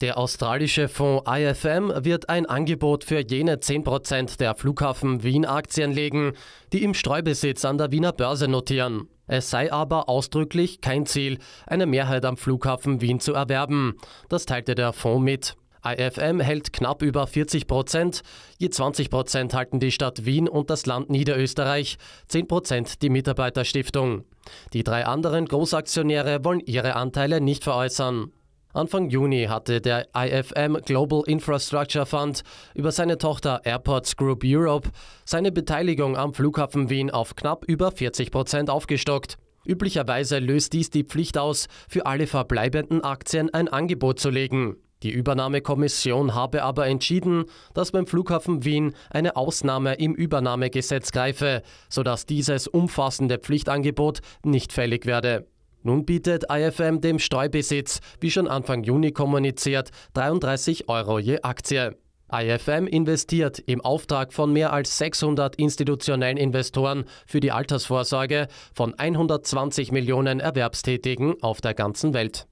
Der australische Fonds IFM wird ein Angebot für jene 10% der Flughafen Wien-Aktien legen, die im Streubesitz an der Wiener Börse notieren. Es sei aber ausdrücklich kein Ziel, eine Mehrheit am Flughafen Wien zu erwerben. Das teilte der Fonds mit. IFM hält knapp über 40 Prozent, je 20 Prozent halten die Stadt Wien und das Land Niederösterreich, 10 Prozent die Mitarbeiterstiftung. Die drei anderen Großaktionäre wollen ihre Anteile nicht veräußern. Anfang Juni hatte der IFM Global Infrastructure Fund über seine Tochter Airports Group Europe seine Beteiligung am Flughafen Wien auf knapp über 40 Prozent aufgestockt. Üblicherweise löst dies die Pflicht aus, für alle verbleibenden Aktien ein Angebot zu legen. Die Übernahmekommission habe aber entschieden, dass beim Flughafen Wien eine Ausnahme im Übernahmegesetz greife, sodass dieses umfassende Pflichtangebot nicht fällig werde. Nun bietet IFM dem Streubesitz, wie schon Anfang Juni kommuniziert, 33 Euro je Aktie. IFM investiert im Auftrag von mehr als 600 institutionellen Investoren für die Altersvorsorge von 120 Millionen Erwerbstätigen auf der ganzen Welt.